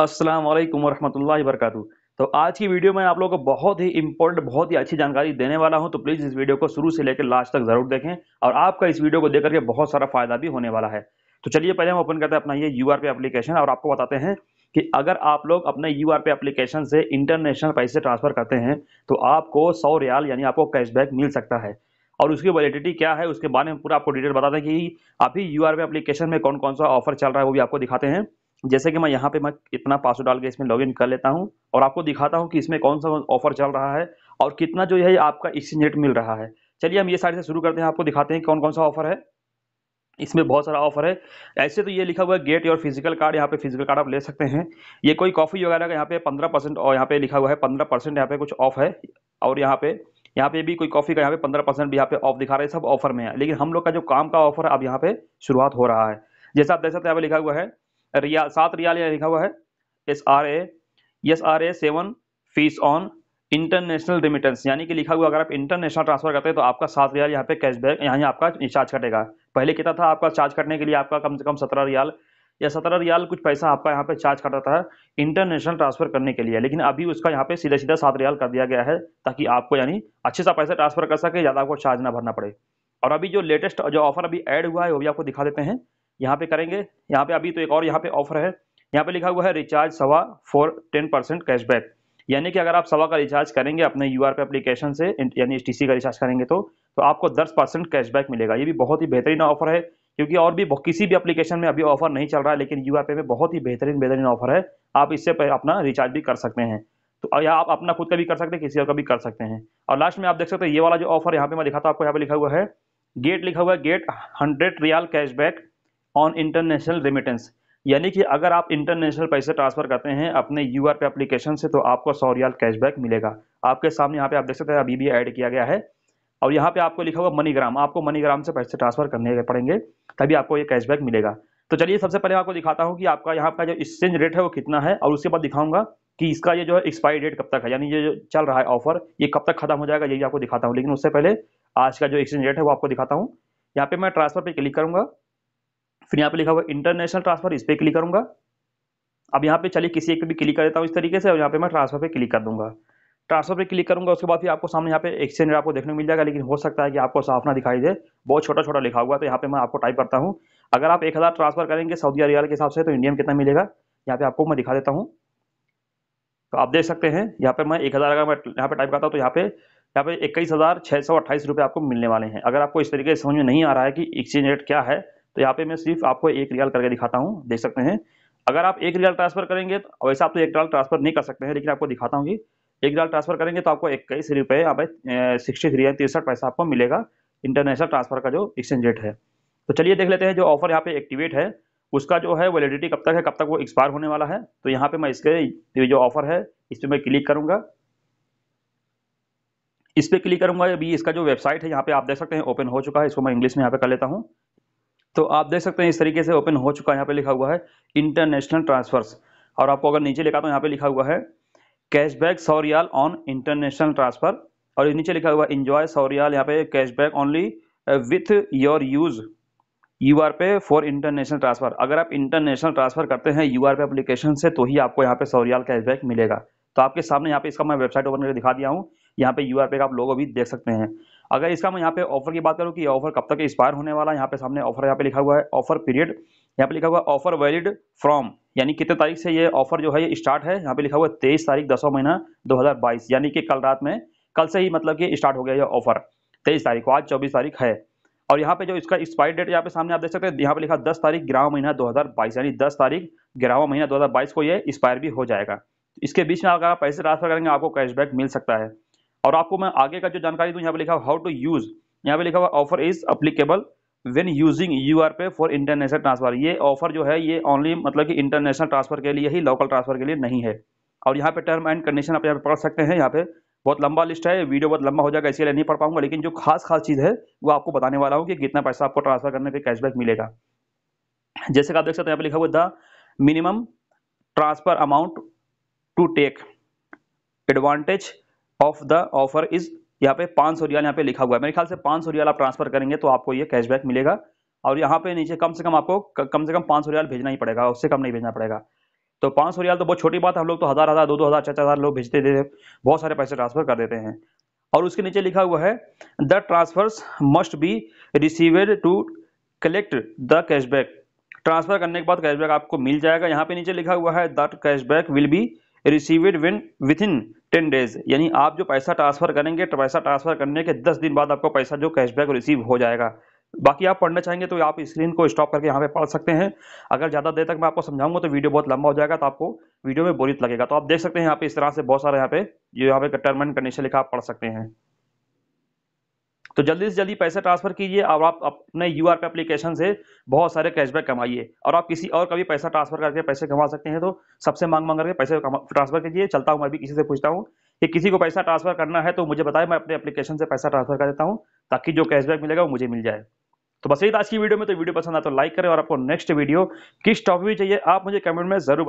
अस्सलाम वालेकुम वरहमतुल्लाहि वरकatuह तो आज की वीडियो में आप लोगों को बहुत ही इंपॉर्टेंट बहुत ही अच्छी जानकारी देने वाला हूं तो प्लीज़ इस वीडियो को शुरू से लेकर लास्ट तक ज़रूर देखें और आपका इस वीडियो को देख करके बहुत सारा फायदा भी होने वाला है तो चलिए पहले हम ओपन करते हैं अपना ये यू आर एप्लीकेशन और आपको बताते हैं कि अगर आप लोग अपने यू आर एप्लीकेशन से इंटरनेशनल पैसे ट्रांसफ़र करते हैं तो आपको सौ रियाल यानी आपको कैशबैक मिल सकता है और उसकी वैलिडिटी क्या है उसके बारे में पूरा आपको डिटेल बताते हैं कि अभी यू आर एप्लीकेशन में कौन कौन सा ऑफर चल रहा है वो भी आपको दिखाते हैं जैसे कि मैं यहाँ पे मैं इतना पासवर्ड डाल के इसमें लॉगिन कर लेता हूँ और आपको दिखाता हूँ कि इसमें कौन सा ऑफर चल रहा है और कितना जो है आपका एक्सचेंज रेट मिल रहा है चलिए हम ये साइड से शुरू करते हैं आपको दिखाते हैं कौन कौन सा ऑफर है इसमें बहुत सारा ऑफर है ऐसे तो ये लिखा हुआ है गेट और फिजिकल कार्ड यहाँ पे फिजिकल कार्ड आप ले सकते हैं ये कोई कॉफ़ी वगैरह का यहाँ पे पंद्रह परसेंट और यहाँ पे लिखा हुआ है पंद्रह परसेंट यहाँ पे कुछ ऑफ है और यहाँ पे यहाँ पे भी कोई कॉफ़ी का यहाँ पे पंद्रह परसेंट भी यहाँ पे ऑफ दिखा रहे हैं सब ऑफर में है लेकिन हम लोग का जो काम का ऑफर है अब यहाँ पे शुरुआत हो रहा है जैसा आप देख सकते हैं यहाँ पे लिखा हुआ है रिया सात रियाल लिखा हुआ है S R A S R A seven fees on international remittance यानी कि लिखा हुआ अगर आप इंटरनेशनल ट्रांसफर करते हैं तो आपका सात रियाल यहाँ पे कैशबैक यहाँ आपका चार्ज कटेगा पहले कितना था आपका चार्ज कटने के लिए आपका कम से कम सत्रह रियाल या सत्रह रियाल कुछ पैसा आपका यहाँ पे चार्ज कटा था इंटरनेशनल ट्रांसफर करने के लिए लेकिन अभी उसका यहाँ पे सीधा सीधा सात रियाल कर दिया गया है ताकि आपको यानी अच्छे सा पैसा ट्रांसफर कर सके ज़्यादा आपको चार्ज ना भरना पड़े और अभी जो लेटेस्ट जो ऑफर अभी ऐड हुआ है वो भी आपको दिखा देते हैं यहाँ पे करेंगे यहाँ पे अभी तो एक और यहाँ पे ऑफर है यहाँ पे लिखा हुआ है रिचार्ज सवा फॉर टेन परसेंट कैशबैक यानी कि अगर आप सवा का रिचार्ज करेंगे अपने यू आर एप्लीकेशन से यानी एस का रिचार्ज करेंगे तो तो आपको दस परसेंट कैशबैक मिलेगा ये भी बहुत ही बेहतरीन ऑफर है क्योंकि और भी किसी भी अप्लीकेशन में अभी ऑफर नहीं चल रहा है लेकिन यू पे में बहुत ही बेहतरीन बेहतरीन ऑफर है आप इससे अपना रिचार्ज भी कर सकते हैं तो या आप अपना खुद का भी कर सकते हैं किसी और का भी कर सकते हैं और लास्ट में आप देख सकते हैं ये वाला जो ऑफर यहाँ पे मैं दिखाता हूँ आपको यहाँ पे लिखा हुआ है गेट लिखा हुआ है get hundred riyal cashback on international remittance यानी कि अगर आप इंटरनेशनल पैसे ट्रांसफर करते हैं अपने यू आर पे अप्लीकेशन से तो आपको सौ रियाल कैशबैक मिलेगा आपके सामने यहाँ पे आप देख सकते हैं अभी भी ऐड किया गया है और यहाँ पे आपको लिखा हुआ मनीग्राम आपको मनीग्राम से पैसे ट्रांसफर करने पड़ेंगे तभी आपको ये कैशबैक मिलेगा तो चलिए सबसे पहले आपको दिखाता हूँ कि आपका यहाँ का जो एक्सचेंज रेट है वो कितना है और उसके बाद दिखाऊंगा कि इसका ये जो है एक्सपायरी डेट कब तक है यानी ये जो चल रहा है ऑफर ये कब तक खत्म हो जाएगा ये भी आपको दिखाता हूँ लेकिन उससे पहले आज का जो एक्सचेंज रेट है वो आपको दिखाता हूँ यहाँ पे मैं ट्रांसफर पे क्लिक करूंगा फिर यहाँ पे लिखा हुआ इंटरनेशनल ट्रांसफर इस पर क्लिक करूंगा अब यहाँ पे चलिए किसी एक पे भी क्लिक कर देता हूँ इस तरीके से और यहाँ पे मैं ट्रांसफर पे क्लिक कर दूंगा ट्रांसफर पे क्लिक करूंगा उसके बाद फिर आपको सामने यहाँ पे एक्सचेंज आपको देखने को मिल जाएगा लेकिन हो सकता है कि आपको साफ ना दिखाई दे बहुत छोटा छोटा लिखा हुआ तो यहाँ पे मैं आपको टाइप करता हूँ अगर आप एक हज़ार ट्रांसफर करेंगे सऊदी अरबिया के हिसाब से तो इंडियन कितना मिलेगा यहाँ पे आपको मैं दिखा देता हूँ तो आप देख सकते हैं यहाँ पे मैं एक हज़ार अगर मैं यहाँ पे टाइप करता हूँ तो यहाँ पे यहाँ पे इक्कीस हज़ार छः सौ अट्ठाईस रुपये आपको मिलने वाले हैं अगर आपको इस तरीके से समझ में नहीं आ रहा है कि एक्सचेंज रेट क्या है तो यहाँ पे मैं सिर्फ आपको एक रियाल करके दिखाता हूँ देख सकते हैं अगर आप एक रियाल ट्रांसफर करेंगे तो वैसे आप तो एक डाल ट्रांसफर नहीं कर सकते हैं लेकिन आपको दिखाता हूँ कि एक डाल ट्रांसफर करेंगे तो आपको इक्कीस रुपये यहाँ पे सिक्सटी थ्री तिरसठ पैसा आपको मिलेगा इंटरनेशनल ट्रांसफर का जो एक्सचेंज रेट है तो चलिए देख लेते हैं जो ऑफर यहाँ पे एक्टिवेट है उसका जो है वैलिडिटी कब तक है कब तक वो एक्सपायर होने वाला है तो यहाँ पे मैं इसके जो ऑफर है इस पर मैं क्लिक करूँगा इस पर क्लिक करूँगा अभी इसका जो वेबसाइट है यहाँ पे आप देख सकते हैं ओपन हो चुका है इसको मैं इंग्लिश में यहाँ पे कर लेता हूँ तो आप देख सकते हैं इस तरीके से ओपन हो चुका है यहाँ पे लिखा हुआ है इंटरनेशनल ट्रांसफर्स और आपको अगर नीचे लिखा तो यहाँ पे लिखा हुआ है कैशबैक सौरियाल ऑन इंटरनेशनल ट्रांसफर और नीचे लिखा हुआ है इंजॉय सौरियाल यहाँ पे cashback only with your use U R pay for international transfer अगर आप इंटरनेशनल ट्रांसफर करते हैं यू आर पे एप्लीकेशन से तो ही आपको यहाँ पे सौरियाल कैशबैक मिलेगा तो आपके सामने यहाँ पे इसका मैं वेबसाइट ओपन करके दिखा दिया हूँ यहाँ पे यू आर पे का आप लोगों भी देख सकते हैं अगर इसका मैं यहाँ पे ऑफर की बात करूँ कि ऑफर कब तक एक्सपायर होने वाला है यहाँ पे सामने ऑफर यहाँ पे लिखा हुआ है ऑफर पीरियड यहाँ पे लिखा हुआ है ऑफर वैलिड फ्रॉम यानी कितने तारीख से ये ऑफर जो है ये स्टार्ट है यहाँ पे लिखा हुआ है तेईस तारीख दसवा महीना बाईस यानी कि कल रात में कल से ही मतलब कि स्टार्ट हो गया ये ऑफर तेईस तारीख को आज चौबीस तारीख है और यहाँ पे जो इसका एक्सपायर डेट यहाँ पे सामने आप देख सकते हैं यहाँ पे लिखा दस तारीख ग्यारह महीना बाईस यानी दस तारीख ग्यारहवा महीना बाईस को ये एक्सपायर भी हो जाएगा इसके बीच में अगर आप पैसे ट्रांसफर करेंगे आपको कैशबैक मिल सकता है और आपको मैं आगे का जो जानकारी दूं यहाँ पे लिखा हुआ हाउ टू यूज़ यहाँ पे लिखा हुआ offer is applicable when using U R pay for international transfer ये ऑफर जो है ये ओनली मतलब कि इंटरनेशनल ट्रांसफर के लिए ही लोकल ट्रांसफर के लिए नहीं है और यहाँ पे टर्म एंड कंडीशन आप यहाँ पे पढ़ सकते हैं यहाँ पे बहुत लंबा लिस्ट है वीडियो बहुत लंबा हो जाएगा इसलिए नहीं पढ़ पाऊंगा लेकिन जो खास खास चीज़ है वो आपको बताने वाला हूँ कि कितना पैसा आपको ट्रांसफर करने पर कैशबैक मिलेगा जैसे कि आप देख सकते हैं यहाँ पे लिखा हुआ the minimum transfer amount to take advantage of the offer is यहाँ पे पांच सौ रियाल यहाँ पे लिखा हुआ है मेरे ख्याल से पाँच सौ रियाल आप ट्रांसफर करेंगे तो आपको ये कैशबैक मिलेगा और यहाँ पे नीचे कम से कम आपको कम से कम पाँच सौ रियाल भेजना ही पड़ेगा उससे कम नहीं भेजना पड़ेगा तो पाँच सौ रियाल तो बहुत छोटी बात है हम लोग तो हज़ार हज़ार दो दो हज़ार चार चार हज़ार लोग भेजते देते बहुत सारे पैसे ट्रांसफर कर देते हैं और उसके नीचे लिखा हुआ है the transfers must be received to collect the cashback transfer करने के बाद कैशबैक आपको मिल जाएगा यहाँ पे नीचे लिखा हुआ है that cashback will be received win within ten days यानी आप जो पैसा ट्रांसफर करेंगे तो पैसा ट्रांसफर करने के दस दिन बाद आपको पैसा जो कैशबैक रिसीव हो जाएगा बाकी आप पढ़ना चाहेंगे तो आप स्क्रीन को स्टॉप करके यहाँ पे पढ़ सकते हैं अगर ज़्यादा देर तक मैं आपको समझाऊंगा तो वीडियो बहुत लंबा हो जाएगा तो आपको वीडियो में बोरित लगेगा तो आप देख सकते हैं यहाँ पे इस तरह से बहुत सारे यहाँ पे जो यहाँ पे टर्म एंड कंडीशन लिखा आप पढ़ सकते हैं तो जल्दी से जल्दी पैसे ट्रांसफर कीजिए और आप अपने यू आर एप्लीकेशन से बहुत सारे कैशबैक कमाइए और आप किसी और का भी पैसा ट्रांसफर करके पैसे कमा सकते हैं तो सबसे मांग मांग करके पैसे ट्रांसफर कीजिए चलता हूँ मैं भी किसी से पूछता हूँ कि किसी को पैसा ट्रांसफर करना है तो मुझे बताएं मैं अपने एप्लीकेशन से पैसा ट्रांसफर कर देता हूँ ताकि जो कैशबैक मिलेगा वो मुझे मिल जाए तो बस यही था आज की वीडियो में तो वीडियो पसंद आए तो लाइक करें और आपको नेक्स्ट वीडियो किस टॉपिक चाहिए आप मुझे कमेंट में जरूर